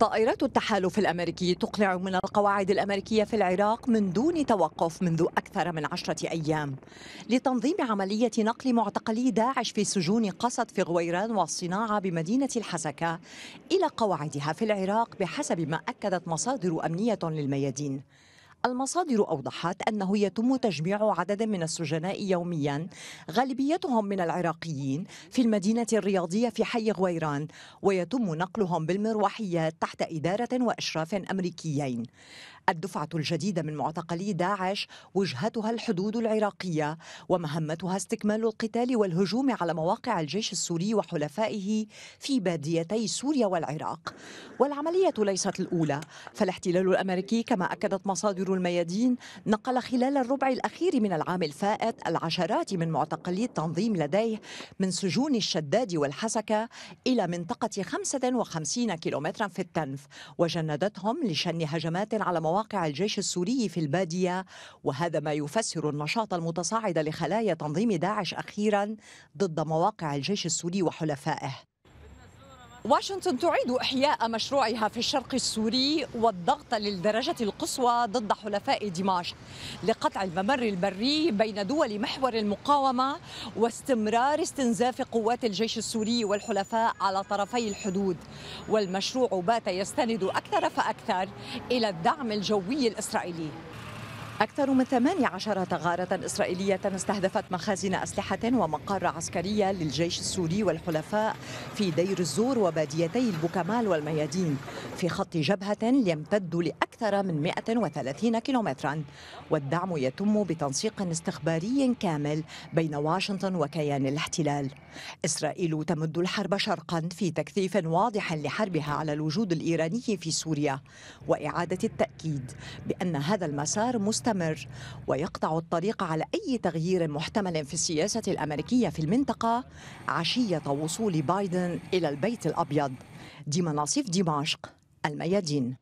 طائرات التحالف الأمريكي تقلع من القواعد الأمريكية في العراق من دون توقف منذ أكثر من عشرة أيام لتنظيم عملية نقل معتقلي داعش في سجون قصد في غويران والصناعة بمدينة الحسكة إلى قواعدها في العراق بحسب ما أكدت مصادر أمنية للميادين المصادر أوضحت أنه يتم تجميع عدد من السجناء يوميا غالبيتهم من العراقيين في المدينة الرياضية في حي غويران ويتم نقلهم بالمروحيات تحت إدارة وإشراف أمريكيين الدفعة الجديدة من معتقلي داعش وجهتها الحدود العراقية ومهمتها استكمال القتال والهجوم على مواقع الجيش السوري وحلفائه في باديتي سوريا والعراق والعملية ليست الأولى فالاحتلال الأمريكي كما أكدت مصادر مدير الميادين نقل خلال الربع الأخير من العام الفائت العشرات من معتقلي التنظيم لديه من سجون الشداد والحسكة إلى منطقة 55 كيلومترا في التنف وجندتهم لشن هجمات على مواقع الجيش السوري في البادية وهذا ما يفسر النشاط المتصاعد لخلايا تنظيم داعش أخيرا ضد مواقع الجيش السوري وحلفائه واشنطن تعيد إحياء مشروعها في الشرق السوري والضغط للدرجة القصوى ضد حلفاء دمشق لقطع الممر البري بين دول محور المقاومة واستمرار استنزاف قوات الجيش السوري والحلفاء على طرفي الحدود والمشروع بات يستند أكثر فأكثر إلى الدعم الجوي الإسرائيلي أكثر من 18 غارة إسرائيلية استهدفت مخازن أسلحة ومقر عسكرية للجيش السوري والحلفاء في دير الزور وباديتي البوكمال والميادين في خط جبهة يمتد لأكثر من 130 كيلومترا والدعم يتم بتنسيق استخباري كامل بين واشنطن وكيان الاحتلال إسرائيل تمد الحرب شرقا في تكثيف واضح لحربها على الوجود الإيراني في سوريا وإعادة التأكيد بأن هذا المسار مستمر ويقطع الطريق على أي تغيير محتمل في السياسة الأمريكية في المنطقة عشية وصول بايدن إلى البيت الأبيض دي مناصف دمشق الميادين